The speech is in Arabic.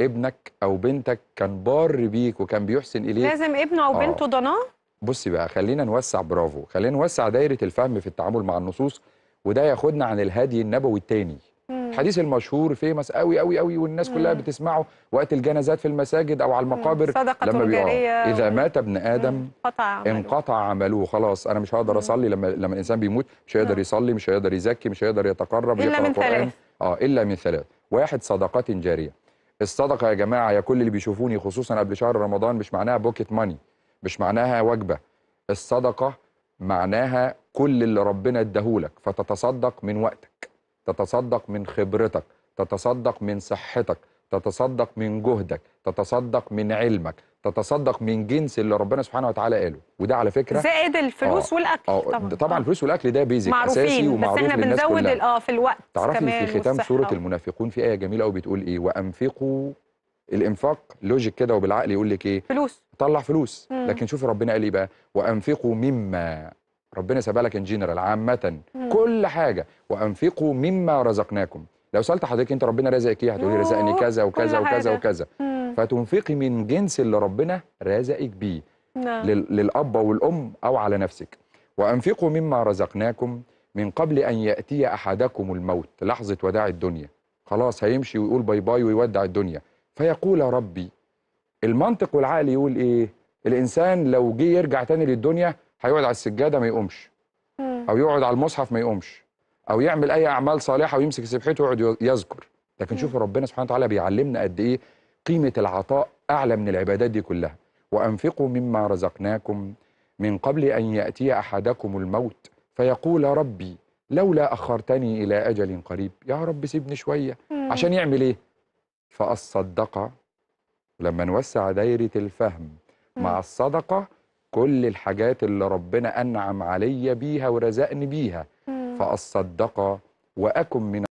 ابنك او بنتك كان بار بيك وكان بيحسن اليك لازم ابنه او آه. بنته ضناه بصي بقى خلينا نوسع برافو خلينا نوسع دايره الفهم في التعامل مع النصوص وده ياخدنا عن الهادي النبوي الثاني الحديث المشهور فيمس قوي قوي قوي والناس مم. كلها بتسمعه وقت الجنازات في المساجد او على المقابر صدقة لما بيقع اذا مات ابن ادم مم. عمله. انقطع عمله خلاص انا مش هقدر اصلي لما لما الانسان بيموت مش هيقدر يصلي مش هيقدر يزكي مش هيقدر يتقرب الا من ثلاث اه الا من ثلاث واحد صدقات جاريه الصدقه يا جماعه يا كل اللي بيشوفوني خصوصا قبل شهر رمضان مش معناها بوكيت ماني مش معناها وجبه الصدقه معناها كل اللي ربنا اداهولك فتتصدق من وقتك تتصدق من خبرتك تتصدق من صحتك تتصدق من جهدك تتصدق من علمك تتصدق من جنس اللي ربنا سبحانه وتعالى قاله وده على فكره زائد الفلوس آه والاكل آه طبعا طبعا آه الفلوس والاكل ده بيزك اساسي ومعروف بس احنا بنزود اه في الوقت تعرفي كمان في ختام سوره المنافقون في ايه جميله قوي بتقول ايه وانفقوا الانفاق لوجيك كده وبالعقل يقول لك ايه فلوس طلع فلوس مم. لكن شوفي ربنا قال ايه بقى وانفقوا مما ربنا سبالك ان جنرال عامه كل حاجه وانفقوا مما رزقناكم لو سالت حضرتك انت ربنا رزقك ايه هتقولي رزقني كذا وكذا وكذا وكذا فتنفقي من جنس اللي ربنا رزقك بيه نعم. للاب والام او على نفسك وانفقوا مما رزقناكم من قبل ان ياتي احدكم الموت لحظه وداع الدنيا خلاص هيمشي ويقول باي باي ويودع الدنيا فيقول ربي المنطق والعقل يقول ايه الانسان لو جه يرجع تاني للدنيا هيقعد على السجاده ما يقومش او يقعد على المصحف ما يقومش او يعمل اي اعمال صالحه ويمسك سبحته ويقعد يذكر لكن شوفوا ربنا سبحانه وتعالى بيعلمنا قد ايه قيمه العطاء اعلى من العبادات دي كلها وانفقوا مما رزقناكم من قبل ان ياتي احدكم الموت فيقول ربي لولا اخرتني الى اجل قريب يا رب سيبني شويه عشان يعمل ايه فاصدق لما نوسع دايره الفهم مع الصدقه كل الحاجات اللي ربنا انعم عليا بيها ورزقني بيها فأصدق وأكن من